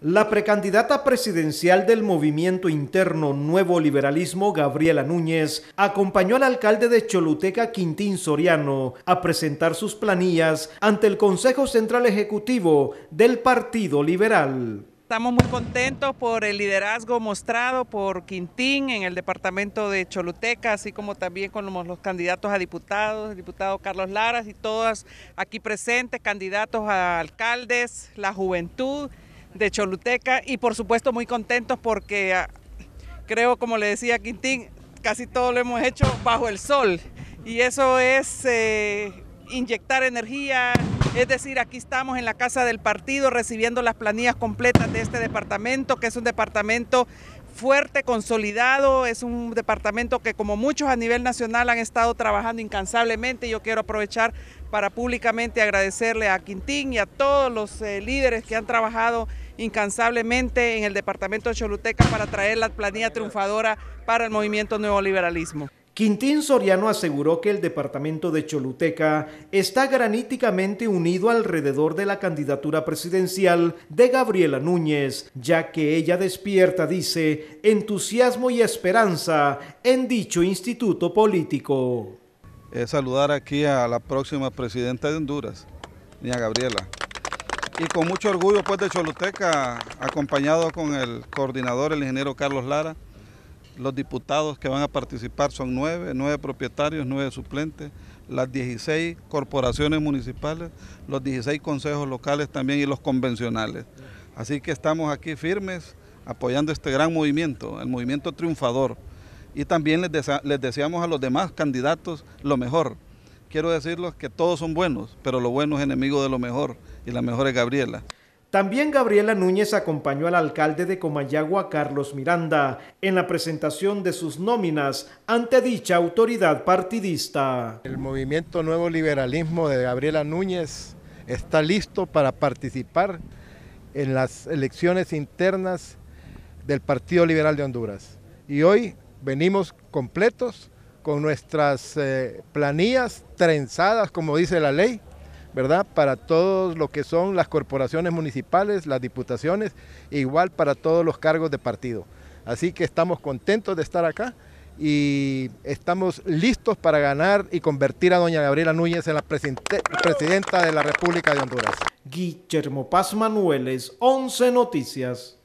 La precandidata presidencial del movimiento interno Nuevo Liberalismo, Gabriela Núñez, acompañó al alcalde de Choluteca, Quintín Soriano, a presentar sus planillas ante el Consejo Central Ejecutivo del Partido Liberal. Estamos muy contentos por el liderazgo mostrado por Quintín en el departamento de Choluteca, así como también con los candidatos a diputados, el diputado Carlos Laras y todas aquí presentes, candidatos a alcaldes, la juventud de Choluteca y por supuesto muy contentos porque ah, creo, como le decía Quintín, casi todo lo hemos hecho bajo el sol y eso es eh, inyectar energía, es decir, aquí estamos en la casa del partido recibiendo las planillas completas de este departamento, que es un departamento fuerte, consolidado, es un departamento que como muchos a nivel nacional han estado trabajando incansablemente. Yo quiero aprovechar para públicamente agradecerle a Quintín y a todos los eh, líderes que han trabajado incansablemente en el departamento de Choluteca para traer la planilla triunfadora para el movimiento neoliberalismo. Quintín Soriano aseguró que el departamento de Choluteca está graníticamente unido alrededor de la candidatura presidencial de Gabriela Núñez, ya que ella despierta, dice, entusiasmo y esperanza en dicho instituto político. Es saludar aquí a la próxima presidenta de Honduras, niña Gabriela. Y con mucho orgullo pues de Choluteca, acompañado con el coordinador, el ingeniero Carlos Lara, los diputados que van a participar son nueve, nueve propietarios, nueve suplentes, las 16 corporaciones municipales, los 16 consejos locales también y los convencionales. Así que estamos aquí firmes apoyando este gran movimiento, el movimiento triunfador. Y también les, les deseamos a los demás candidatos lo mejor. Quiero decirles que todos son buenos, pero lo bueno es enemigo de lo mejor y la mejor es Gabriela. También Gabriela Núñez acompañó al alcalde de Comayagua, Carlos Miranda, en la presentación de sus nóminas ante dicha autoridad partidista. El movimiento Nuevo Liberalismo de Gabriela Núñez está listo para participar en las elecciones internas del Partido Liberal de Honduras. Y hoy venimos completos con nuestras eh, planillas trenzadas, como dice la ley, ¿verdad? Para todos lo que son las corporaciones municipales, las diputaciones, e igual para todos los cargos de partido. Así que estamos contentos de estar acá y estamos listos para ganar y convertir a doña Gabriela Núñez en la presidenta de la República de Honduras. Guillermo Paz Manuel 11 Noticias.